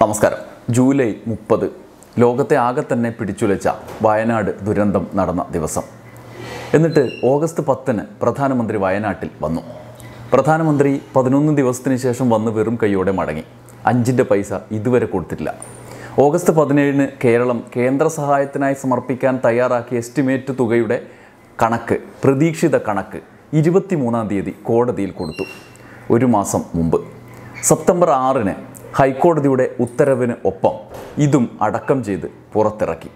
നമസ്കാരം ജൂലൈ മുപ്പത് ലോകത്തെ ആകെ തന്നെ പിടിച്ചുലച്ച വയനാട് ദുരന്തം നടന്ന ദിവസം എന്നിട്ട് ഓഗസ്റ്റ് പത്തിന് പ്രധാനമന്ത്രി വയനാട്ടിൽ വന്നു പ്രധാനമന്ത്രി പതിനൊന്ന് ദിവസത്തിന് ശേഷം വന്ന് വെറും കൈയോടെ മടങ്ങി അഞ്ചിൻ്റെ പൈസ ഇതുവരെ കൊടുത്തിട്ടില്ല ഓഗസ്റ്റ് പതിനേഴിന് കേരളം കേന്ദ്ര സഹായത്തിനായി സമർപ്പിക്കാൻ തയ്യാറാക്കിയ എസ്റ്റിമേറ്റ് തുകയുടെ കണക്ക് പ്രതീക്ഷിത കണക്ക് മൂന്നാം തീയതി കോടതിയിൽ കൊടുത്തു ഒരു മാസം മുമ്പ് സെപ്റ്റംബർ ആറിന് ഹൈക്കോടതിയുടെ ഉത്തരവിന് ഒപ്പം ഇതും അടക്കം ചെയ്ത് പുറത്തിറക്കി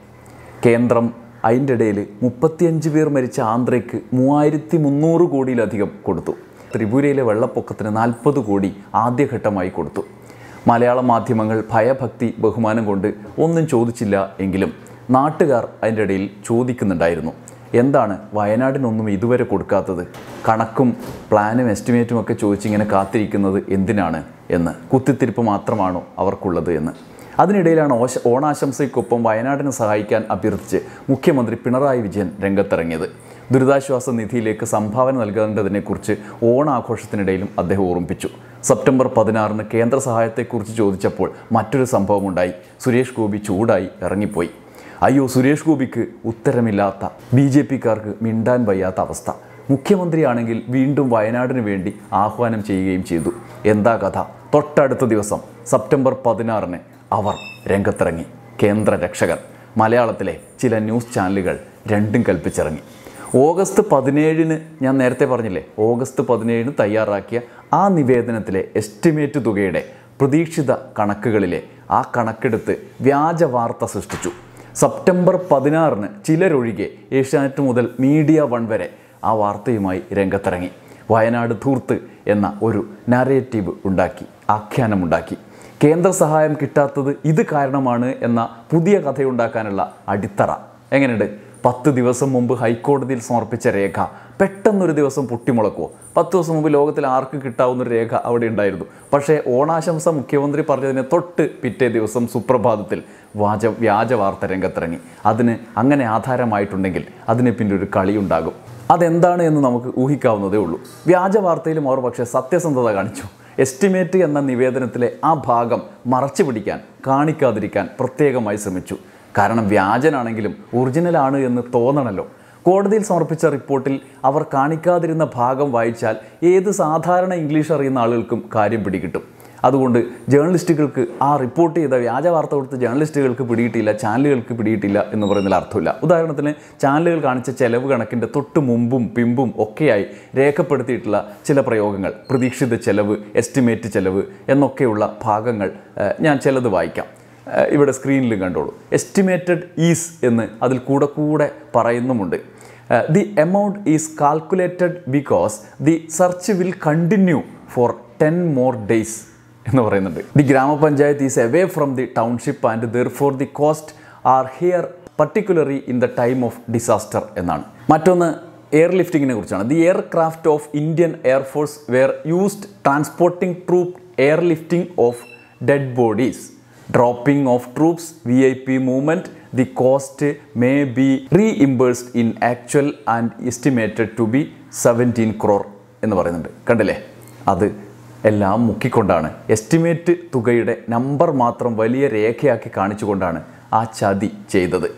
കേന്ദ്രം അതിൻ്റെ ഇടയിൽ മുപ്പത്തിയഞ്ച് പേർ മരിച്ച ആന്ധ്രയ്ക്ക് മൂവായിരത്തി മുന്നൂറ് കോടിയിലധികം കൊടുത്തു ത്രിപുരയിലെ വെള്ളപ്പൊക്കത്തിന് നാൽപ്പത് കോടി ആദ്യഘട്ടമായി കൊടുത്തു മലയാള മാധ്യമങ്ങൾ ഭയഭക്തി ബഹുമാനം കൊണ്ട് ഒന്നും ചോദിച്ചില്ല എങ്കിലും നാട്ടുകാർ അതിൻ്റെ ഇടയിൽ ചോദിക്കുന്നുണ്ടായിരുന്നു എന്താണ് വയനാടിനൊന്നും ഇതുവരെ കൊടുക്കാത്തത് കണക്കും പ്ലാനും എസ്റ്റിമേറ്റും ഒക്കെ ചോദിച്ചിങ്ങനെ കാത്തിരിക്കുന്നത് എന്തിനാണ് എന്ന് കുത്തിത്തിരിപ്പ് മാത്രമാണോ അവർക്കുള്ളത് എന്ന് അതിനിടയിലാണ് ഓശ ഓണാശംസയ്ക്കൊപ്പം വയനാടിനെ സഹായിക്കാൻ അഭ്യർത്ഥിച്ച് മുഖ്യമന്ത്രി പിണറായി വിജയൻ രംഗത്തിറങ്ങിയത് ദുരിതാശ്വാസ നിധിയിലേക്ക് സംഭാവന നൽകേണ്ടതിനെക്കുറിച്ച് ഓണാഘോഷത്തിനിടയിലും അദ്ദേഹം ഓർമ്മിപ്പിച്ചു സെപ്റ്റംബർ പതിനാറിന് കേന്ദ്ര സഹായത്തെക്കുറിച്ച് ചോദിച്ചപ്പോൾ മറ്റൊരു സംഭവമുണ്ടായി സുരേഷ് ഗോപി ചൂടായി ഇറങ്ങിപ്പോയി അയ്യോ സുരേഷ് ഗോപിക്ക് ഉത്തരമില്ലാത്ത ബി ജെ പിക്കാർക്ക് മിണ്ടാൻ വയ്യാത്ത അവസ്ഥ മുഖ്യമന്ത്രിയാണെങ്കിൽ വീണ്ടും വയനാടിന് വേണ്ടി ആഹ്വാനം ചെയ്യുകയും ചെയ്തു എന്താ കഥ തൊട്ടടുത്ത ദിവസം സെപ്റ്റംബർ പതിനാറിന് അവർ രംഗത്തിറങ്ങി കേന്ദ്ര രക്ഷകർ മലയാളത്തിലെ ചില ന്യൂസ് ചാനലുകൾ രണ്ടും കൽപ്പിച്ചിറങ്ങി ഓഗസ്റ്റ് പതിനേഴിന് ഞാൻ നേരത്തെ പറഞ്ഞില്ലേ ഓഗസ്റ്റ് പതിനേഴിന് തയ്യാറാക്കിയ ആ നിവേദനത്തിലെ എസ്റ്റിമേറ്റ് തുകയുടെ പ്രതീക്ഷിത കണക്കുകളിലെ ആ കണക്കെടുത്ത് വ്യാജ വാർത്ത സൃഷ്ടിച്ചു സെപ്റ്റംബർ പതിനാറിന് ചിലരൊഴികെ ഏഷ്യാനെറ്റ് മുതൽ മീഡിയ വൺ വരെ ആ വാർത്തയുമായി രംഗത്തിറങ്ങി വയനാട് ധൂർത്ത് എന്ന ഒരു നാരേറ്റീവ് ഉണ്ടാക്കി ആഖ്യാനമുണ്ടാക്കി കേന്ദ്ര സഹായം കിട്ടാത്തത് ഇത് കാരണമാണ് എന്ന പുതിയ കഥയുണ്ടാക്കാനുള്ള അടിത്തറ എങ്ങനെയുണ്ട് പത്ത് ദിവസം മുമ്പ് ഹൈക്കോടതിയിൽ സമർപ്പിച്ച രേഖ പെട്ടെന്നൊരു ദിവസം പൊട്ടിമുളക്കുമോ പത്ത് ദിവസം മുമ്പ് ലോകത്തിൽ ആർക്ക് കിട്ടാവുന്നൊരു രേഖ അവിടെ ഉണ്ടായിരുന്നു പക്ഷേ ഓണാശംസ മുഖ്യമന്ത്രി പറഞ്ഞതിനെ തൊട്ട് പിറ്റേ ദിവസം സുപ്രഭാതത്തിൽ വാച വ്യാജ വാർത്ത രംഗത്തിറങ്ങി അതിന് അങ്ങനെ ആധാരമായിട്ടുണ്ടെങ്കിൽ അതിന് പിന്നെ ഒരു കളിയുണ്ടാകും അതെന്താണ് എന്ന് നമുക്ക് ഊഹിക്കാവുന്നതേ ഉള്ളൂ വ്യാജ വാർത്തയിലും അവർ പക്ഷേ സത്യസന്ധത കാണിച്ചു എസ്റ്റിമേറ്റ് എന്ന നിവേദനത്തിലെ ആ ഭാഗം മറച്ചു പിടിക്കാൻ കാണിക്കാതിരിക്കാൻ പ്രത്യേകമായി ശ്രമിച്ചു കാരണം വ്യാജനാണെങ്കിലും ഒറിജിനലാണ് എന്ന് തോന്നണല്ലോ കോടതിയിൽ സമർപ്പിച്ച റിപ്പോർട്ടിൽ അവർ കാണിക്കാതിരുന്ന ഭാഗം വായിച്ചാൽ ഏത് സാധാരണ ഇംഗ്ലീഷ് അറിയുന്ന ആളുകൾക്കും കാര്യം പിടികിട്ടും അതുകൊണ്ട് ജേർണലിസ്റ്റുകൾക്ക് ആ റിപ്പോർട്ട് ചെയ്ത വ്യാജ വാർത്ത കൊടുത്ത ജേർണലിസ്റ്റുകൾക്ക് പിടിയിട്ടില്ല ചാനലുകൾക്ക് പിടിയിട്ടില്ല എന്ന് പറയുന്നതിൽ അർത്ഥമില്ല ഉദാഹരണത്തിന് ചാനലുകൾ കാണിച്ച ചെലവ് കണക്കിൻ്റെ തൊട്ട് മുമ്പും പിമ്പും ഒക്കെയായി രേഖപ്പെടുത്തിയിട്ടുള്ള ചില പ്രയോഗങ്ങൾ പ്രതീക്ഷിത ചെലവ് എസ്റ്റിമേറ്റ് ചെലവ് എന്നൊക്കെയുള്ള ഭാഗങ്ങൾ ഞാൻ ചിലത് വായിക്കാം ഇവിടെ സ്ക്രീനിൽ കണ്ടോളൂ എസ്റ്റിമേറ്റഡ് ഈസ് എന്ന് അതിൽ കൂടെ കൂടെ പറയുന്നുമുണ്ട് the amount is calculated because the search will continue for ten more days എന്ന് പറയുന്നുണ്ട് the grama panchayat is away from the township and there for the coast are here particularly in the time of disaster എന്നാണ് മറ്റൊന്ന് air ലിഫ്റ്റിങ്ങിനെ കുറിച്ചാണ് the aircraft of Indian Air Force were used transporting troop air lifting of dead bodies dropping of troops V I P movement the cost may B re reimbursed in actual and estimated to be seventeen crore എന്ന് പറയുന്നുണ്ട് കണ്ടില്ലേ അത് എല്ലാം മുക്കിക്കൊണ്ടാണ് estimate തുകയുടെ number മാത്രം വലിയ രേഖയാക്കി കാണിച്ചുകൊണ്ടാണ് ആ ചതി ചെയ്തത്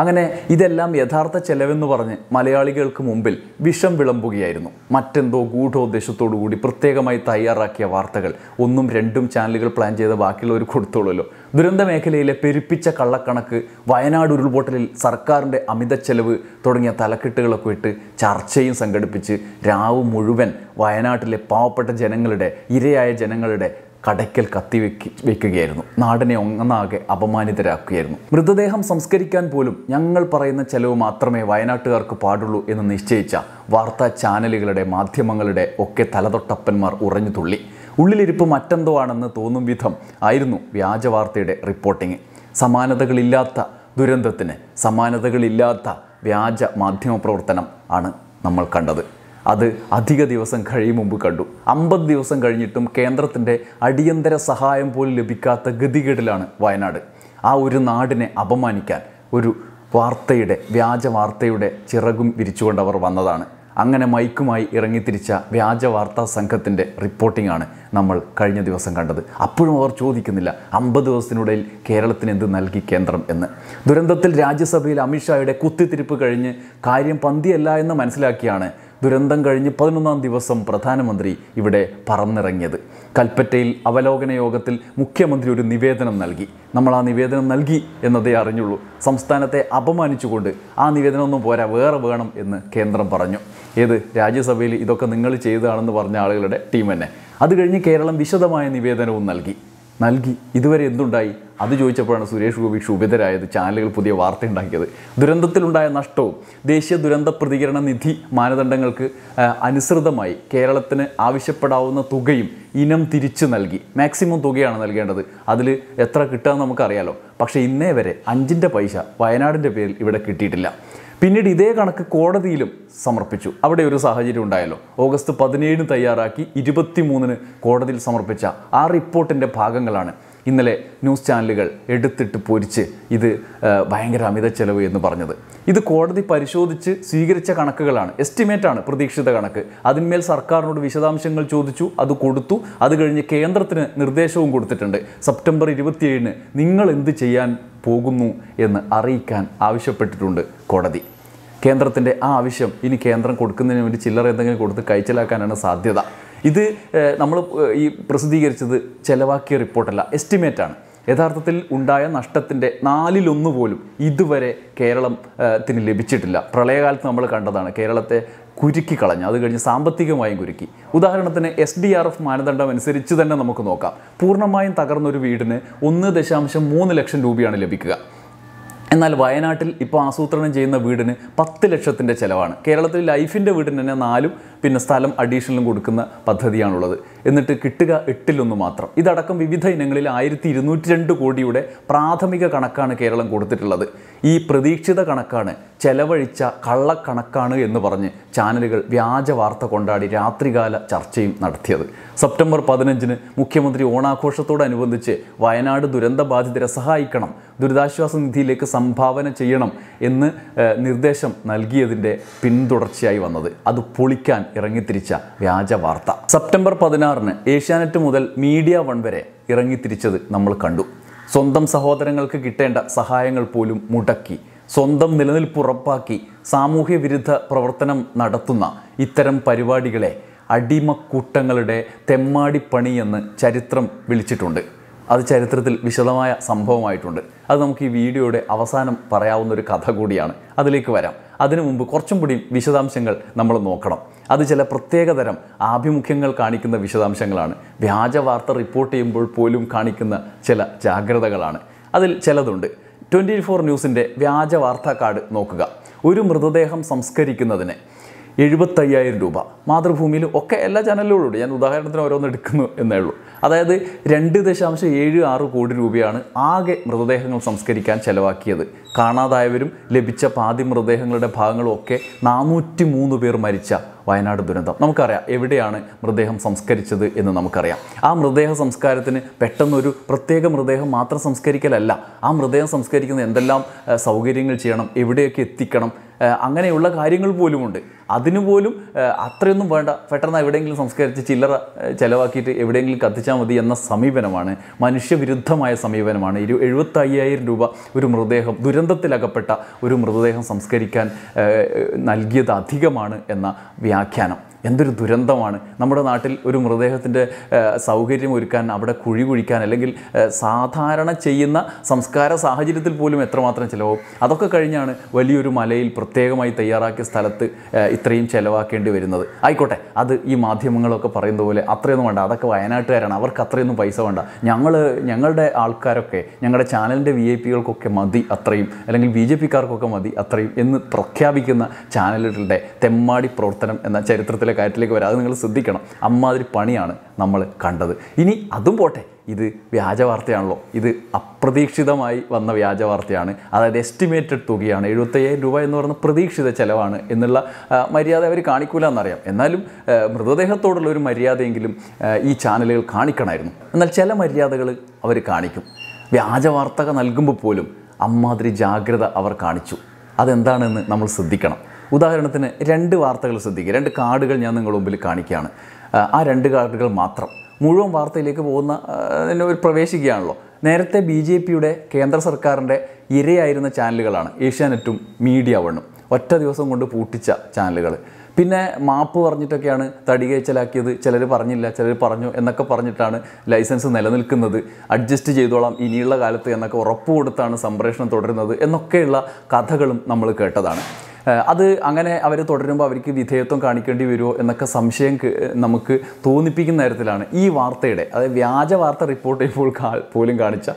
അങ്ങനെ ഇതെല്ലാം യഥാർത്ഥ ചെലവെന്ന് പറഞ്ഞ് മലയാളികൾക്ക് മുമ്പിൽ വിഷം വിളമ്പുകയായിരുന്നു മറ്റെന്തോ കൂടി പ്രത്യേകമായി തയ്യാറാക്കിയ വാർത്തകൾ ഒന്നും രണ്ടും ചാനലുകൾ പ്ലാൻ ചെയ്ത ബാക്കിയുള്ളവർ കൊടുത്തോളല്ലോ ദുരന്ത മേഖലയിലെ പെരുപ്പിച്ച കള്ളക്കണക്ക് വയനാട് ഉരുൾപൊട്ടലിൽ സർക്കാരിൻ്റെ അമിത ചെലവ് തുടങ്ങിയ തലക്കെട്ടുകളൊക്കെ ഇട്ട് ചർച്ചയും സംഘടിപ്പിച്ച് രാവ് മുഴുവൻ വയനാട്ടിലെ പാവപ്പെട്ട ജനങ്ങളുടെ ഇരയായ ജനങ്ങളുടെ കടയ്ക്കൽ വെക്ക് വെക്കുകയായിരുന്നു നാടിനെ ഒന്നാകെ അപമാനിതരാക്കുകയായിരുന്നു മൃതദേഹം സംസ്കരിക്കാൻ പോലും ഞങ്ങൾ പറയുന്ന ചെലവ് മാത്രമേ വയനാട്ടുകാർക്ക് പാടുള്ളൂ എന്ന് നിശ്ചയിച്ച വാർത്താ ചാനലുകളുടെ മാധ്യമങ്ങളുടെ ഒക്കെ തലതൊട്ടപ്പന്മാർ ഉറഞ്ഞു തുള്ളി ഉള്ളിലിരിപ്പ് മറ്റെന്തോ ആണെന്ന് തോന്നും വിധം ആയിരുന്നു വ്യാജവാർത്തയുടെ റിപ്പോർട്ടിങ് സമാനതകളില്ലാത്ത ദുരന്തത്തിന് സമാനതകളില്ലാത്ത വ്യാജ മാധ്യമ പ്രവർത്തനം ആണ് നമ്മൾ കണ്ടത് അത് അധിക ദിവസം കഴിയും മുമ്പ് കണ്ടു അമ്പത് ദിവസം കഴിഞ്ഞിട്ടും കേന്ദ്രത്തിൻ്റെ അടിയന്തര സഹായം പോലും ലഭിക്കാത്ത ഗതികേടിലാണ് വയനാട് ആ ഒരു നാടിനെ അപമാനിക്കാൻ ഒരു വാർത്തയുടെ വ്യാജ വാർത്തയുടെ ചിറകും വിരിച്ചുകൊണ്ടവർ വന്നതാണ് അങ്ങനെ മൈക്കുമായി ഇറങ്ങിത്തിരിച്ച വ്യാജ വാർത്താ സംഘത്തിൻ്റെ റിപ്പോർട്ടിംഗ് ആണ് നമ്മൾ കഴിഞ്ഞ ദിവസം കണ്ടത് അപ്പോഴും അവർ ചോദിക്കുന്നില്ല അമ്പത് ദിവസത്തിനുള്ളിൽ കേരളത്തിന് എന്ത് നൽകി കേന്ദ്രം എന്ന് ദുരന്തത്തിൽ രാജ്യസഭയിൽ അമിത്ഷായുടെ കുത്തിത്തിരിപ്പ് കഴിഞ്ഞ് കാര്യം പന്തിയല്ല എന്ന് മനസ്സിലാക്കിയാണ് ദുരന്തം കഴിഞ്ഞ് പതിനൊന്നാം ദിവസം പ്രധാനമന്ത്രി ഇവിടെ പറന്നിറങ്ങിയത് കൽപ്പറ്റയിൽ അവലോകന യോഗത്തിൽ മുഖ്യമന്ത്രി ഒരു നിവേദനം നൽകി നമ്മൾ ആ നിവേദനം നൽകി എന്നതേ അറിഞ്ഞുള്ളൂ സംസ്ഥാനത്തെ അപമാനിച്ചുകൊണ്ട് ആ നിവേദനമൊന്നും പോരാ വേറെ വേണം എന്ന് കേന്ദ്രം പറഞ്ഞു ഏത് രാജ്യസഭയിൽ ഇതൊക്കെ നിങ്ങൾ ചെയ്തതാണെന്ന് പറഞ്ഞ ആളുകളുടെ ടീം തന്നെ അത് കഴിഞ്ഞ് കേരളം വിശദമായ നിവേദനവും നൽകി നൽകി ഇതുവരെ എന്തുണ്ടായി അത് ചോദിച്ചപ്പോഴാണ് സുരേഷ് ഗോപി ക്ഷുഭിതരായത് ചാനലുകൾ പുതിയ വാർത്ത ഉണ്ടാക്കിയത് ദുരന്തത്തിലുണ്ടായ നഷ്ടവും ദേശീയ ദുരന്ത പ്രതികരണ നിധി മാനദണ്ഡങ്ങൾക്ക് അനുസൃതമായി കേരളത്തിന് ആവശ്യപ്പെടാവുന്ന തുകയും ഇനം തിരിച്ചു നൽകി മാക്സിമം തുകയാണ് നൽകേണ്ടത് അതിൽ എത്ര കിട്ടുമെന്ന് നമുക്കറിയാലോ പക്ഷേ ഇന്നേ വരെ അഞ്ചിൻ്റെ പൈസ വയനാടിൻ്റെ പേരിൽ ഇവിടെ കിട്ടിയിട്ടില്ല പിന്നീട് ഇതേ കണക്ക് കോടതിയിലും സമർപ്പിച്ചു അവിടെ ഒരു സാഹചര്യം ഉണ്ടായല്ലോ ഓഗസ്റ്റ് പതിനേഴിന് തയ്യാറാക്കി മൂന്നിന് കോടതിയിൽ സമർപ്പിച്ച ആ റിപ്പോർട്ടിൻ്റെ ഭാഗങ്ങളാണ് ഇന്നലെ ന്യൂസ് ചാനലുകൾ എടുത്തിട്ട് പൊരിച്ച് ഇത് ഭയങ്കര അമിത ചെലവ് എന്ന് പറഞ്ഞത് ഇത് കോടതി പരിശോധിച്ച് സ്വീകരിച്ച കണക്കുകളാണ് എസ്റ്റിമേറ്റാണ് പ്രതീക്ഷിത കണക്ക് അതിന്മേൽ സർക്കാരിനോട് വിശദാംശങ്ങൾ ചോദിച്ചു അത് കൊടുത്തു അത് കഴിഞ്ഞ് കേന്ദ്രത്തിന് നിർദ്ദേശവും കൊടുത്തിട്ടുണ്ട് സെപ്റ്റംബർ ഇരുപത്തിയേഴിന് നിങ്ങൾ എന്ത് ചെയ്യാൻ പോകുന്നു എന്ന് അറിയിക്കാൻ ആവശ്യപ്പെട്ടിട്ടുണ്ട് കോടതി കേന്ദ്രത്തിൻ്റെ ആ ആവശ്യം ഇനി കേന്ദ്രം കൊടുക്കുന്നതിന് വേണ്ടി ചില്ലറ എന്തെങ്കിലും കൊടുത്ത് കൈച്ചലാക്കാനാണ് സാധ്യത ഇത് നമ്മൾ ഈ പ്രസിദ്ധീകരിച്ചത് ചെലവാക്കിയ റിപ്പോർട്ടല്ല എസ്റ്റിമേറ്റാണ് യഥാർത്ഥത്തിൽ ഉണ്ടായ നഷ്ടത്തിൻ്റെ നാലിലൊന്ന് പോലും ഇതുവരെ കേരളത്തിന് ലഭിച്ചിട്ടില്ല പ്രളയകാലത്ത് നമ്മൾ കണ്ടതാണ് കേരളത്തെ കുരുക്കി കളഞ്ഞ് അത് കഴിഞ്ഞ് സാമ്പത്തികമായും കുരുക്കി ഉദാഹരണത്തിന് എസ് ഡി ആർ എഫ് മാനദണ്ഡം അനുസരിച്ച് തന്നെ നമുക്ക് നോക്കാം പൂർണ്ണമായും തകർന്നൊരു വീടിന് ഒന്ന് ദശാംശം മൂന്ന് ലക്ഷം രൂപയാണ് ലഭിക്കുക എന്നാൽ വയനാട്ടിൽ ഇപ്പോൾ ആസൂത്രണം ചെയ്യുന്ന വീടിന് പത്ത് ലക്ഷത്തിൻ്റെ ചിലവാണ് കേരളത്തിൽ ലൈഫിൻ്റെ വീടിന് തന്നെ നാലും പിന്നെ സ്ഥലം അഡീഷണലും കൊടുക്കുന്ന പദ്ധതിയാണുള്ളത് എന്നിട്ട് കിട്ടുക എട്ടിലൊന്ന് മാത്രം ഇതടക്കം വിവിധ ഇനങ്ങളിൽ ആയിരത്തി ഇരുന്നൂറ്റി രണ്ട് കോടിയുടെ പ്രാഥമിക കണക്കാണ് കേരളം കൊടുത്തിട്ടുള്ളത് ഈ പ്രതീക്ഷിത കണക്കാണ് ചെലവഴിച്ച കള്ളക്കണക്കാണ് എന്ന് പറഞ്ഞ് ചാനലുകൾ വ്യാജ വാർത്ത കൊണ്ടാടി രാത്രികാല ചർച്ചയും നടത്തിയത് സെപ്റ്റംബർ പതിനഞ്ചിന് മുഖ്യമന്ത്രി ഓണാഘോഷത്തോടനുബന്ധിച്ച് വയനാട് ദുരന്തബാധിതരെ സഹായിക്കണം ദുരിതാശ്വാസ നിധിയിലേക്ക് സംഭാവന ചെയ്യണം എന്ന് നിർദ്ദേശം നൽകിയതിൻ്റെ പിന്തുടർച്ചയായി വന്നത് അത് പൊളിക്കാൻ ഇറങ്ങിത്തിരിച്ച വ്യാജ വാർത്ത സെപ്റ്റംബർ പതിനാറിന് ഏഷ്യാനെറ്റ് മുതൽ മീഡിയ വൺ വരെ ഇറങ്ങിത്തിരിച്ചത് നമ്മൾ കണ്ടു സ്വന്തം സഹോദരങ്ങൾക്ക് കിട്ടേണ്ട സഹായങ്ങൾ പോലും മുടക്കി സ്വന്തം നിലനിൽപ്പ് ഉറപ്പാക്കി സാമൂഹ്യ വിരുദ്ധ പ്രവർത്തനം നടത്തുന്ന ഇത്തരം പരിപാടികളെ അടിമക്കൂട്ടങ്ങളുടെ തെമ്മാടിപ്പണിയെന്ന് ചരിത്രം വിളിച്ചിട്ടുണ്ട് അത് ചരിത്രത്തിൽ വിശദമായ സംഭവമായിട്ടുണ്ട് അത് നമുക്ക് ഈ വീഡിയോയുടെ അവസാനം പറയാവുന്ന ഒരു കഥ കൂടിയാണ് അതിലേക്ക് വരാം അതിനു മുമ്പ് കുറച്ചും കൂടി വിശദാംശങ്ങൾ നമ്മൾ നോക്കണം അത് ചില പ്രത്യേകതരം ആഭിമുഖ്യങ്ങൾ കാണിക്കുന്ന വിശദാംശങ്ങളാണ് വ്യാജ വാർത്ത റിപ്പോർട്ട് ചെയ്യുമ്പോൾ പോലും കാണിക്കുന്ന ചില ജാഗ്രതകളാണ് അതിൽ ചിലതുണ്ട് ട്വൻറ്റി ഫോർ ന്യൂസിൻ്റെ വ്യാജ വാർത്താ കാർഡ് നോക്കുക ഒരു മൃതദേഹം സംസ്കരിക്കുന്നതിന് എഴുപത്തയ്യായിരം രൂപ മാതൃഭൂമിയിൽ ഒക്കെ എല്ലാ ചാനലുകളും ഞാൻ ഉദാഹരണത്തിന് ഓരോന്ന് എടുക്കുന്നു എന്നേ ഉള്ളൂ അതായത് രണ്ട് ദശാംശം ഏഴ് ആറ് കോടി രൂപയാണ് ആകെ മൃതദേഹങ്ങൾ സംസ്കരിക്കാൻ ചെലവാക്കിയത് കാണാതായവരും ലഭിച്ച പാതി മൃതദേഹങ്ങളുടെ ഭാഗങ്ങളും ഒക്കെ നാനൂറ്റി മൂന്ന് പേർ മരിച്ച വയനാട് ദുരന്തം നമുക്കറിയാം എവിടെയാണ് മൃതദേഹം സംസ്കരിച്ചത് എന്ന് നമുക്കറിയാം ആ മൃതദേഹ സംസ്കാരത്തിന് പെട്ടെന്നൊരു പ്രത്യേക മൃതദേഹം മാത്രം സംസ്കരിക്കലല്ല ആ മൃതദേഹം സംസ്കരിക്കുന്ന എന്തെല്ലാം സൗകര്യങ്ങൾ ചെയ്യണം എവിടെയൊക്കെ എത്തിക്കണം അങ്ങനെയുള്ള കാര്യങ്ങൾ പോലുമുണ്ട് അതിനുപോലും അത്രയൊന്നും വേണ്ട പെട്ടെന്ന് എവിടെയെങ്കിലും സംസ്കരിച്ച് ചില്ലറ ചിലവാക്കിയിട്ട് എവിടെയെങ്കിലും കത്തിച്ചാൽ മതി എന്ന സമീപനമാണ് മനുഷ്യവിരുദ്ധമായ സമീപനമാണ് ഇരു എഴുപത്തയ്യായിരം രൂപ ഒരു മൃതദേഹം ദുരന്തത്തിലകപ്പെട്ട ഒരു മൃതദേഹം സംസ്കരിക്കാൻ നൽകിയത് അധികമാണ് എന്ന വ്യാ വ്യാഖ്യാനം എന്തൊരു ദുരന്തമാണ് നമ്മുടെ നാട്ടിൽ ഒരു മൃതദേഹത്തിൻ്റെ സൗകര്യം ഒരുക്കാൻ അവിടെ കുഴി കുഴിക്കാൻ അല്ലെങ്കിൽ സാധാരണ ചെയ്യുന്ന സംസ്കാര സാഹചര്യത്തിൽ പോലും എത്രമാത്രം ചിലവും അതൊക്കെ കഴിഞ്ഞാണ് വലിയൊരു മലയിൽ പ്രത്യേകമായി തയ്യാറാക്കിയ സ്ഥലത്ത് ഇത്രയും ചിലവാക്കേണ്ടി വരുന്നത് ആയിക്കോട്ടെ അത് ഈ മാധ്യമങ്ങളൊക്കെ പറയുന്ന പോലെ അത്രയൊന്നും വേണ്ട അതൊക്കെ വയനാട്ടുകാരാണ് അവർക്ക് അത്രയൊന്നും പൈസ വേണ്ട ഞങ്ങൾ ഞങ്ങളുടെ ആൾക്കാരൊക്കെ ഞങ്ങളുടെ ചാനലിൻ്റെ വി ഐ പികൾക്കൊക്കെ മതി അത്രയും അല്ലെങ്കിൽ ബി ജെ പിക്കാർക്കൊക്കെ മതി അത്രയും എന്ന് പ്രഖ്യാപിക്കുന്ന ചാനലുകളുടെ തെമ്മാടി പ്രവർത്തനം എന്ന ചരിത്രത്തിൽ കയറ്റിലേക്ക് വരാം അത് നിങ്ങൾ ശ്രദ്ധിക്കണം അമ്മാതിരി പണിയാണ് നമ്മൾ കണ്ടത് ഇനി അതും പോട്ടെ ഇത് വ്യാജ വാർത്തയാണല്ലോ ഇത് അപ്രതീക്ഷിതമായി വന്ന വ്യാജ വാർത്തയാണ് അതായത് എസ്റ്റിമേറ്റഡ് തുകയാണ് എഴുപത്തയ്യായിരം രൂപ എന്ന് പറയുന്ന പ്രതീക്ഷിത ചിലവാണ് എന്നുള്ള മര്യാദ അവർ കാണിക്കൂല എന്നറിയാം എന്നാലും മൃതദേഹത്തോടുള്ള ഒരു മര്യാദയെങ്കിലും ഈ ചാനലുകൾ കാണിക്കണമായിരുന്നു എന്നാൽ ചില മര്യാദകൾ അവർ കാണിക്കും വ്യാജ വാർത്തകൾ നൽകുമ്പോൾ പോലും അമ്മാതിരി ജാഗ്രത അവർ കാണിച്ചു അതെന്താണെന്ന് നമ്മൾ ശ്രദ്ധിക്കണം ഉദാഹരണത്തിന് രണ്ട് വാർത്തകൾ ശ്രദ്ധിക്കുക രണ്ട് കാർഡുകൾ ഞാൻ നിങ്ങളുടെ മുമ്പിൽ കാണിക്കുകയാണ് ആ രണ്ട് കാർഡുകൾ മാത്രം മുഴുവൻ വാർത്തയിലേക്ക് പോകുന്ന ഒരു പ്രവേശിക്കുകയാണല്ലോ നേരത്തെ ബി ജെ പിയുടെ കേന്ദ്ര സർക്കാരിൻ്റെ ഇരയായിരുന്ന ചാനലുകളാണ് ഏഷ്യാനെറ്റും മീഡിയ വണ്ണും ഒറ്റ ദിവസം കൊണ്ട് പൂട്ടിച്ച ചാനലുകൾ പിന്നെ മാപ്പ് പറഞ്ഞിട്ടൊക്കെയാണ് തടികേച്ചലാക്കിയത് ചിലർ പറഞ്ഞില്ല ചിലർ പറഞ്ഞു എന്നൊക്കെ പറഞ്ഞിട്ടാണ് ലൈസൻസ് നിലനിൽക്കുന്നത് അഡ്ജസ്റ്റ് ചെയ്തോളാം ഇനിയുള്ള കാലത്ത് എന്നൊക്കെ ഉറപ്പ് കൊടുത്താണ് സംപ്രേഷണം തുടരുന്നത് എന്നൊക്കെയുള്ള കഥകളും നമ്മൾ കേട്ടതാണ് അത് അങ്ങനെ അവർ തുടരുമ്പോൾ അവർക്ക് വിധേയത്വം കാണിക്കേണ്ടി വരുമോ എന്നൊക്കെ സംശയം നമുക്ക് തോന്നിപ്പിക്കുന്ന തരത്തിലാണ് ഈ വാർത്തയുടെ അതായത് വ്യാജ വാർത്ത റിപ്പോർട്ട് ചെയ്യുമ്പോൾ പോലും കാണിച്ച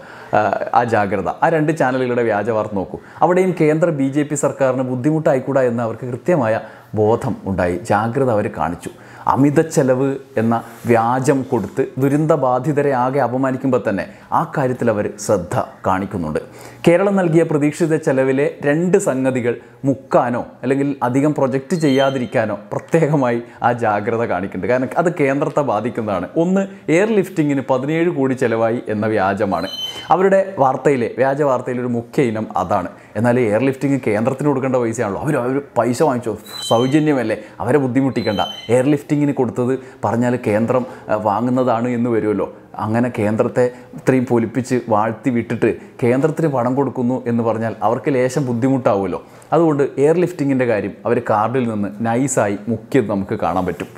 ആ ജാഗ്രത ആ രണ്ട് ചാനലുകളുടെ വ്യാജ വാർത്ത നോക്കൂ അവിടെയും കേന്ദ്ര ബി ജെ പി സർക്കാരിന് ബുദ്ധിമുട്ടായിക്കൂടാ എന്ന് അവർക്ക് കൃത്യമായ ബോധം ഉണ്ടായി ജാഗ്രത അവർ കാണിച്ചു അമിത ചെലവ് എന്ന വ്യാജം കൊടുത്ത് ബാധിതരെ ആകെ അപമാനിക്കുമ്പോൾ തന്നെ ആ കാര്യത്തിൽ അവർ ശ്രദ്ധ കാണിക്കുന്നുണ്ട് കേരളം നൽകിയ പ്രതീക്ഷിത ചെലവിലെ രണ്ട് സംഗതികൾ മുക്കാനോ അല്ലെങ്കിൽ അധികം പ്രൊജക്റ്റ് ചെയ്യാതിരിക്കാനോ പ്രത്യേകമായി ആ ജാഗ്രത കാണിക്കുന്നുണ്ട് കാരണം അത് കേന്ദ്രത്തെ ബാധിക്കുന്നതാണ് ഒന്ന് എയർ ലിഫ്റ്റിങ്ങിന് പതിനേഴ് കോടി ചെലവായി എന്ന വ്യാജമാണ് അവരുടെ വാർത്തയിലെ വ്യാജ വാർത്തയിലെ ഒരു മുഖ്യ ഇനം അതാണ് എന്നാൽ എയർ ലിഫ്റ്റിംഗ് കേന്ദ്രത്തിന് കൊടുക്കേണ്ട പൈസയാണല്ലോ അവർ അവർ പൈസ വാങ്ങിച്ചോ സൗജന്യമല്ലേ അവരെ ബുദ്ധിമുട്ടിക്കേണ്ട എയർ ലിഫ്റ്റിങ്ങിന് കൊടുത്തത് പറഞ്ഞാൽ കേന്ദ്രം വാങ്ങുന്നതാണ് എന്ന് വരുമല്ലോ അങ്ങനെ കേന്ദ്രത്തെ ഇത്രയും പൊലിപ്പിച്ച് വാഴ്ത്തി വിട്ടിട്ട് കേന്ദ്രത്തിന് പണം കൊടുക്കുന്നു എന്ന് പറഞ്ഞാൽ അവർക്ക് ലേശം ബുദ്ധിമുട്ടാവുമല്ലോ അതുകൊണ്ട് എയർ ലിഫ്റ്റിങ്ങിൻ്റെ കാര്യം അവർ കാർഡിൽ നിന്ന് നൈസായി മുക്കിയത് നമുക്ക് കാണാൻ പറ്റും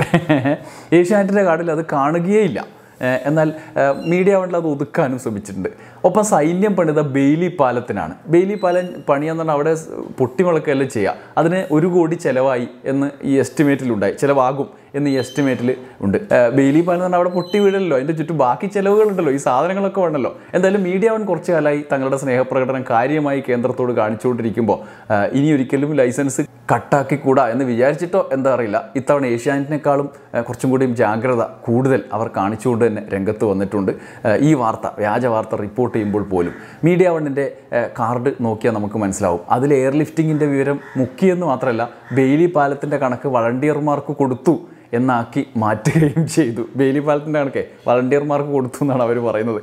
ഏഷ്യാനെറ്റിൻ്റെ കാർഡിൽ അത് കാണുകയേ ഇല്ല എന്നാൽ മീഡിയ വേണ്ടത് ഒതുക്കാനും ശ്രമിച്ചിട്ടുണ്ട് ഒപ്പം സൈന്യം പണിത ബെയിലി പാലത്തിനാണ് ബെയിലി പാലം പണിയെന്ന് പറഞ്ഞാൽ അവിടെ പൊട്ടിമുളക്കെല്ലാം ചെയ്യുക അതിന് ഒരു കോടി ചിലവായി എന്ന് ഈ എസ്റ്റിമേറ്റിലുണ്ടായി ചിലവാകും എന്ന് ഈ എസ്റ്റിമേറ്റിൽ ഉണ്ട് ബെയിലി പാലം തന്നെ അവിടെ പൊട്ടി വീഴല്ലോ അതിൻ്റെ ചുറ്റും ബാക്കി ചിലവുകളുണ്ടല്ലോ ഈ സാധനങ്ങളൊക്കെ വേണമല്ലോ എന്തായാലും മീഡിയ അവൻ കുറച്ച് കാലമായി തങ്ങളുടെ സ്നേഹപ്രകടനം കാര്യമായി കേന്ദ്രത്തോട് കാണിച്ചുകൊണ്ടിരിക്കുമ്പോൾ ഇനി ഒരിക്കലും ലൈസൻസ് കട്ടാക്കിക്കൂടാ എന്ന് വിചാരിച്ചിട്ടോ എന്താ അറിയില്ല ഇത്തവണ ഏഷ്യാനെറ്റിനേക്കാളും കുറച്ചും കൂടിയും ജാഗ്രത കൂടുതൽ അവർ കാണിച്ചുകൊണ്ട് തന്നെ രംഗത്ത് വന്നിട്ടുണ്ട് ഈ വാർത്ത വ്യാജ വാർത്ത റിപ്പോർട്ട് റിപ്പോർട്ട് ചെയ്യുമ്പോൾ പോലും മീഡിയ വണ്ണിൻ്റെ കാർഡ് നോക്കിയാൽ നമുക്ക് മനസ്സിലാവും അതിൽ എയർ ലിഫ്റ്റിങ്ങിൻ്റെ വിവരം മുക്കിയെന്ന് മാത്രമല്ല ബെയിലി പാലത്തിൻ്റെ കണക്ക് വളണ്ടിയർമാർക്ക് കൊടുത്തു എന്നാക്കി മാറ്റുകയും ചെയ്തു ബെയിലി പാലത്തിൻ്റെ കണക്ക് വളണ്ടിയർമാർക്ക് കൊടുത്തു എന്നാണ് അവർ പറയുന്നത്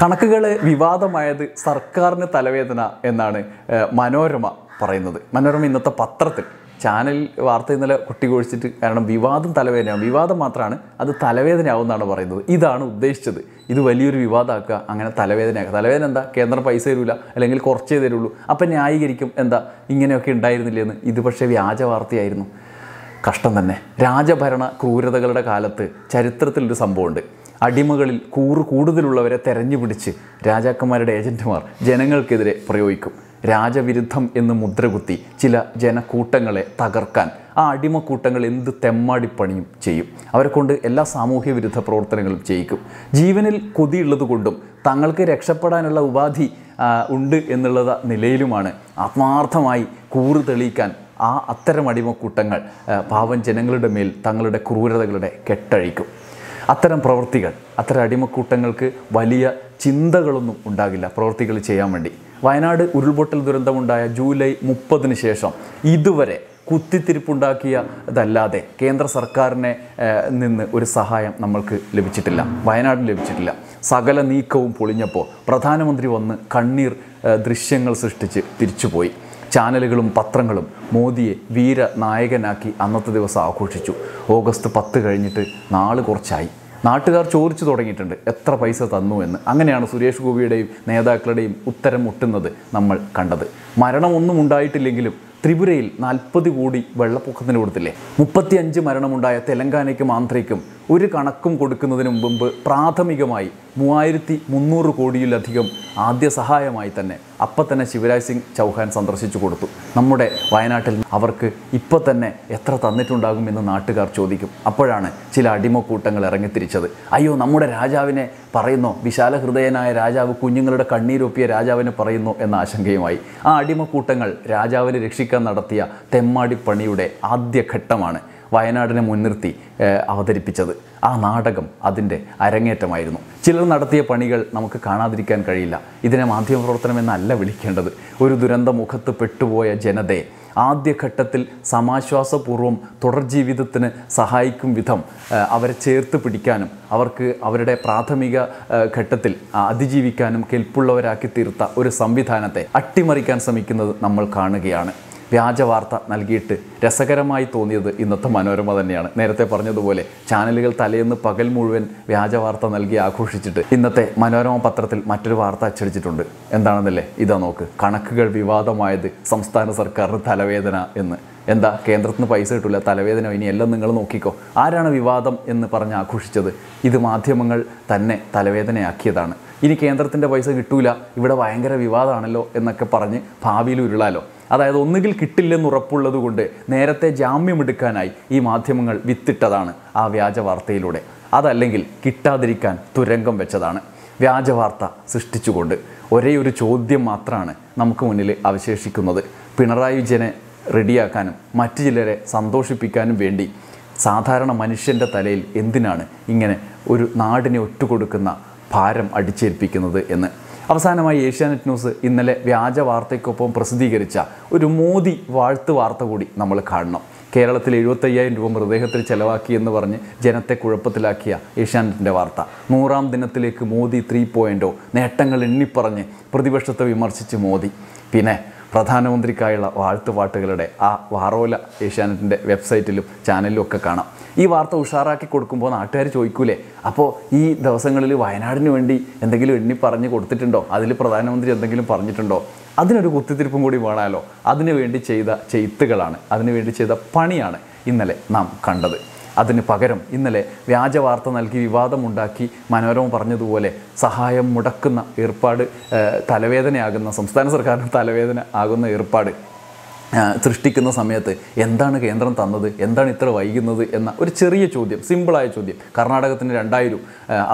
കണക്കുകൾ വിവാദമായത് സർക്കാരിന് തലവേദന എന്നാണ് മനോരമ പറയുന്നത് മനോരമ ഇന്നത്തെ പത്രത്തിൽ ചാനൽ വാർത്ത ഇന്നലെ കുട്ടി കുഴിച്ചിട്ട് കാരണം വിവാദം തലവേദനയാവും വിവാദം മാത്രമാണ് അത് തലവേദനയാവുമെന്നാണ് പറയുന്നത് ഇതാണ് ഉദ്ദേശിച്ചത് ഇത് വലിയൊരു വിവാദമാക്കുക അങ്ങനെ തലവേദനയാക്കുക തലവേദന എന്താ കേന്ദ്രം പൈസ തരൂല അല്ലെങ്കിൽ കുറച്ചേ തരുള്ളൂ അപ്പം ന്യായീകരിക്കും എന്താ ഇങ്ങനെയൊക്കെ ഉണ്ടായിരുന്നില്ലെന്ന് ഇത് പക്ഷേ വ്യാജ വാർത്തയായിരുന്നു കഷ്ടം തന്നെ രാജഭരണ ക്രൂരതകളുടെ കാലത്ത് ചരിത്രത്തിലൊരു സംഭവമുണ്ട് അടിമകളിൽ കൂറ് കൂടുതലുള്ളവരെ തെരഞ്ഞു പിടിച്ച് രാജാക്കന്മാരുടെ ഏജൻറ്റുമാർ ജനങ്ങൾക്കെതിരെ പ്രയോഗിക്കും രാജവിരുദ്ധം എന്ന് മുദ്രകുത്തി ചില ജനക്കൂട്ടങ്ങളെ തകർക്കാൻ ആ അടിമക്കൂട്ടങ്ങൾ എന്ത് തെമ്മാടിപ്പണിയും ചെയ്യും അവരെ കൊണ്ട് എല്ലാ സാമൂഹ്യ വിരുദ്ധ പ്രവർത്തനങ്ങളും ചെയ്യിക്കും ജീവനിൽ കൊതിയുള്ളതുകൊണ്ടും തങ്ങൾക്ക് രക്ഷപ്പെടാനുള്ള ഉപാധി ഉണ്ട് എന്നുള്ള നിലയിലുമാണ് ആത്മാർത്ഥമായി കൂറ് തെളിയിക്കാൻ ആ അത്തരം അടിമക്കൂട്ടങ്ങൾ പാവം ജനങ്ങളുടെ മേൽ തങ്ങളുടെ ക്രൂരതകളുടെ കെട്ടഴിക്കും അത്തരം പ്രവൃത്തികൾ അത്തരം അടിമക്കൂട്ടങ്ങൾക്ക് വലിയ ചിന്തകളൊന്നും ഉണ്ടാകില്ല പ്രവൃത്തികൾ ചെയ്യാൻ വേണ്ടി വയനാട് ഉരുൾപൊട്ടൽ ദുരന്തമുണ്ടായ ജൂലൈ മുപ്പതിന് ശേഷം ഇതുവരെ കുത്തിത്തിരിപ്പുണ്ടാക്കിയതല്ലാതെ കേന്ദ്ര സർക്കാരിനെ നിന്ന് ഒരു സഹായം നമ്മൾക്ക് ലഭിച്ചിട്ടില്ല വയനാട് ലഭിച്ചിട്ടില്ല സകല നീക്കവും പൊളിഞ്ഞപ്പോൾ പ്രധാനമന്ത്രി വന്ന് കണ്ണീർ ദൃശ്യങ്ങൾ സൃഷ്ടിച്ച് തിരിച്ചുപോയി ചാനലുകളും പത്രങ്ങളും മോദിയെ വീര നായകനാക്കി അന്നത്തെ ദിവസം ആഘോഷിച്ചു ഓഗസ്റ്റ് പത്ത് കഴിഞ്ഞിട്ട് നാള് കുറച്ചായി നാട്ടുകാർ ചോദിച്ചു തുടങ്ങിയിട്ടുണ്ട് എത്ര പൈസ തന്നു എന്ന് അങ്ങനെയാണ് സുരേഷ് ഗോപിയുടെയും നേതാക്കളുടെയും ഉത്തരം മുട്ടുന്നത് നമ്മൾ കണ്ടത് മരണമൊന്നും ഉണ്ടായിട്ടില്ലെങ്കിലും ത്രിപുരയിൽ നാൽപ്പത് കോടി വെള്ളപ്പൊക്കത്തിന് കൊടുത്തില്ലേ മുപ്പത്തിയഞ്ച് മരണമുണ്ടായ തെലങ്കാനയ്ക്കും ആന്ധ്രയ്ക്കും ഒരു കണക്കും കൊടുക്കുന്നതിന് മുമ്പ് പ്രാഥമികമായി മൂവായിരത്തി മുന്നൂറ് കോടിയിലധികം ആദ്യ സഹായമായി തന്നെ അപ്പം തന്നെ ശിവരാജ് സിംഗ് ചൗഹാൻ സന്ദർശിച്ചു കൊടുത്തു നമ്മുടെ വയനാട്ടിൽ അവർക്ക് ഇപ്പം തന്നെ എത്ര തന്നിട്ടുണ്ടാകും എന്ന് നാട്ടുകാർ ചോദിക്കും അപ്പോഴാണ് ചില അടിമക്കൂട്ടങ്ങൾ ഇറങ്ങിത്തിരിച്ചത് അയ്യോ നമ്മുടെ രാജാവിനെ പറയുന്നോ വിശാല ഹൃദയനായ രാജാവ് കുഞ്ഞുങ്ങളുടെ കണ്ണീരൊപ്പിയ രാജാവിനെ പറയുന്നു എന്ന ആശങ്കയുമായി ആ അടിമക്കൂട്ടങ്ങൾ രാജാവിനെ രക്ഷിക്കാൻ നടത്തിയ തെമ്മാടിപ്പണിയുടെ ആദ്യഘട്ടമാണ് വയനാടിനെ മുൻനിർത്തി അവതരിപ്പിച്ചത് ആ നാടകം അതിൻ്റെ അരങ്ങേറ്റമായിരുന്നു ചിലർ നടത്തിയ പണികൾ നമുക്ക് കാണാതിരിക്കാൻ കഴിയില്ല ഇതിനെ മാധ്യമപ്രവർത്തനം എന്നല്ല വിളിക്കേണ്ടത് ഒരു ദുരന്ത മുഖത്ത് പെട്ടുപോയ ജനതയെ ആദ്യഘട്ടത്തിൽ സമാശ്വാസപൂർവ്വം തുടർ ജീവിതത്തിന് സഹായിക്കും വിധം അവരെ ചേർത്ത് പിടിക്കാനും അവർക്ക് അവരുടെ പ്രാഥമിക ഘട്ടത്തിൽ അതിജീവിക്കാനും കെൽപ്പുള്ളവരാക്കി തീർത്ത ഒരു സംവിധാനത്തെ അട്ടിമറിക്കാൻ ശ്രമിക്കുന്നത് നമ്മൾ കാണുകയാണ് വ്യാജ വാർത്ത നൽകിയിട്ട് രസകരമായി തോന്നിയത് ഇന്നത്തെ മനോരമ തന്നെയാണ് നേരത്തെ പറഞ്ഞതുപോലെ ചാനലുകൾ തലേന്ന് പകൽ മുഴുവൻ വ്യാജ വാർത്ത നൽകി ആഘോഷിച്ചിട്ട് ഇന്നത്തെ മനോരമ പത്രത്തിൽ മറ്റൊരു വാർത്ത അച്ചടിച്ചിട്ടുണ്ട് എന്താണെന്നല്ലേ ഇതാ നോക്ക് കണക്കുകൾ വിവാദമായത് സംസ്ഥാന സർക്കാരിന് തലവേദന എന്ന് എന്താ കേന്ദ്രത്തിന് പൈസ കിട്ടില്ല തലവേദന ഇനി എല്ലാം നിങ്ങൾ നോക്കിക്കോ ആരാണ് വിവാദം എന്ന് പറഞ്ഞ് ആഘോഷിച്ചത് ഇത് മാധ്യമങ്ങൾ തന്നെ തലവേദനയാക്കിയതാണ് ഇനി കേന്ദ്രത്തിൻ്റെ പൈസ കിട്ടൂല ഇവിടെ ഭയങ്കര വിവാദമാണല്ലോ എന്നൊക്കെ പറഞ്ഞ് ഭാവിയിൽ ഉരുളാലോ അതായത് ഒന്നുകിൽ കിട്ടില്ലെന്ന് ഉറപ്പുള്ളത് കൊണ്ട് നേരത്തെ ജാമ്യമെടുക്കാനായി ഈ മാധ്യമങ്ങൾ വിത്തിട്ടതാണ് ആ വ്യാജ വാർത്തയിലൂടെ അതല്ലെങ്കിൽ കിട്ടാതിരിക്കാൻ തുരങ്കം വെച്ചതാണ് വ്യാജ വാർത്ത സൃഷ്ടിച്ചുകൊണ്ട് ഒരേ ഒരു ചോദ്യം മാത്രമാണ് നമുക്ക് മുന്നിൽ അവശേഷിക്കുന്നത് പിണറായി വിജയനെ റെഡിയാക്കാനും മറ്റു ചിലരെ സന്തോഷിപ്പിക്കാനും വേണ്ടി സാധാരണ മനുഷ്യൻ്റെ തലയിൽ എന്തിനാണ് ഇങ്ങനെ ഒരു നാടിനെ ഒറ്റുകൊടുക്കുന്ന ഭാരം അടിച്ചേൽപ്പിക്കുന്നത് എന്ന് അവസാനമായി ഏഷ്യാനെറ്റ് ന്യൂസ് ഇന്നലെ വ്യാജ വാർത്തയ്ക്കൊപ്പം പ്രസിദ്ധീകരിച്ച ഒരു മോദി വാഴ്ത്ത് വാർത്ത കൂടി നമ്മൾ കാണണം കേരളത്തിൽ എഴുപത്തയ്യായിരം രൂപ മൃതദേഹത്തിൽ ചെലവാക്കി എന്ന് പറഞ്ഞ് ജനത്തെ കുഴപ്പത്തിലാക്കിയ ഏഷ്യാനെറ്റിൻ്റെ വാർത്ത നൂറാം ദിനത്തിലേക്ക് മോദി ത്രീ പോയിൻറ്റോ നേട്ടങ്ങൾ എണ്ണിപ്പറഞ്ഞ് പ്രതിപക്ഷത്തെ വിമർശിച്ച് മോദി പിന്നെ പ്രധാനമന്ത്രിക്കായുള്ള വാഴ്ത്തുപാട്ടുകളുടെ ആ വാറോല ഏഷ്യാനെറ്റിൻ്റെ വെബ്സൈറ്റിലും ചാനലിലും ഒക്കെ കാണാം ഈ വാർത്ത ഉഷാറാക്കി കൊടുക്കുമ്പോൾ നാട്ടുകാർ ചോദിക്കൂലേ അപ്പോൾ ഈ ദിവസങ്ങളിൽ വയനാടിന് വേണ്ടി എന്തെങ്കിലും എണ്ണി പറഞ്ഞ് കൊടുത്തിട്ടുണ്ടോ അതിൽ പ്രധാനമന്ത്രി എന്തെങ്കിലും പറഞ്ഞിട്ടുണ്ടോ അതിനൊരു കുത്തിത്തിരിപ്പും കൂടി വേണമല്ലോ അതിനുവേണ്ടി ചെയ്ത ചെയ്ത്തുകളാണ് അതിനുവേണ്ടി ചെയ്ത പണിയാണ് ഇന്നലെ നാം കണ്ടത് അതിന് പകരം ഇന്നലെ വ്യാജ വാർത്ത നൽകി വിവാദമുണ്ടാക്കി മനോരമ പറഞ്ഞതുപോലെ സഹായം മുടക്കുന്ന ഏർപ്പാട് തലവേദനയാകുന്ന സംസ്ഥാന സർക്കാരിന് തലവേദന ആകുന്ന ഏർപ്പാട് സൃഷ്ടിക്കുന്ന സമയത്ത് എന്താണ് കേന്ദ്രം തന്നത് എന്താണ് ഇത്ര വൈകുന്നത് എന്ന ഒരു ചെറിയ ചോദ്യം സിമ്പിളായ ചോദ്യം കർണാടകത്തിന് രണ്ടായിരം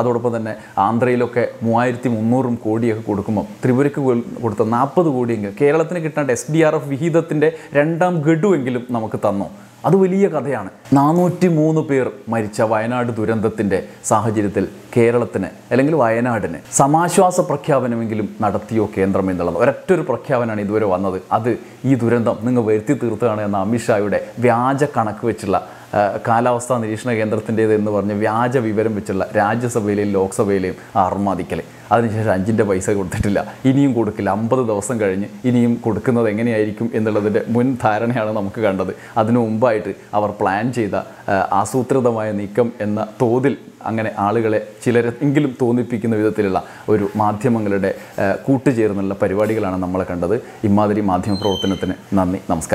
അതോടൊപ്പം തന്നെ ആന്ധ്രയിലൊക്കെ മൂവായിരത്തി മുന്നൂറും കോടിയൊക്കെ കൊടുക്കുമ്പോൾ ത്രിപുരയ്ക്ക് കൊടുത്ത നാൽപ്പത് കോടിയെങ്കിലും കേരളത്തിന് കിട്ടേണ്ട എസ് ഡി ആർ എഫ് വിഹിതത്തിൻ്റെ രണ്ടാം ഗഡുവെങ്കിലും നമുക്ക് തന്നു അത് വലിയ കഥയാണ് നാനൂറ്റി മൂന്ന് പേർ മരിച്ച വയനാട് ദുരന്തത്തിൻ്റെ സാഹചര്യത്തിൽ കേരളത്തിന് അല്ലെങ്കിൽ വയനാടിന് സമാശ്വാസ പ്രഖ്യാപനമെങ്കിലും നടത്തിയോ കേന്ദ്രം എന്നുള്ളത് ഒരൊറ്റൊരു പ്രഖ്യാപനമാണ് ഇതുവരെ വന്നത് അത് ഈ ദുരന്തം നിങ്ങൾ വരുത്തി തീർത്തുകയാണ് എന്ന അമിത്ഷായുടെ വ്യാജ കണക്ക് വെച്ചുള്ള കാലാവസ്ഥാ നിരീക്ഷണ കേന്ദ്രത്തിൻ്റേത് എന്ന് പറഞ്ഞ് വ്യാജ വിവരം വെച്ചുള്ള രാജ്യസഭയിലെയും ലോക്സഭയിലെയും അർമാദിക്കൽ അതിനുശേഷം അഞ്ചിൻ്റെ പൈസ കൊടുത്തിട്ടില്ല ഇനിയും കൊടുക്കില്ല അമ്പത് ദിവസം കഴിഞ്ഞ് ഇനിയും കൊടുക്കുന്നത് എങ്ങനെയായിരിക്കും എന്നുള്ളതിൻ്റെ മുൻ ധാരണയാണ് നമുക്ക് കണ്ടത് അതിനു മുമ്പായിട്ട് അവർ പ്ലാൻ ചെയ്ത ആസൂത്രിതമായ നീക്കം എന്ന തോതിൽ അങ്ങനെ ആളുകളെ ചിലരെ എങ്കിലും തോന്നിപ്പിക്കുന്ന വിധത്തിലുള്ള ഒരു മാധ്യമങ്ങളുടെ കൂട്ടുചേർന്നുള്ള പരിപാടികളാണ് നമ്മൾ കണ്ടത് ഇമാതിരി മാധ്യമ പ്രവർത്തനത്തിന് നന്ദി നമസ്കാരം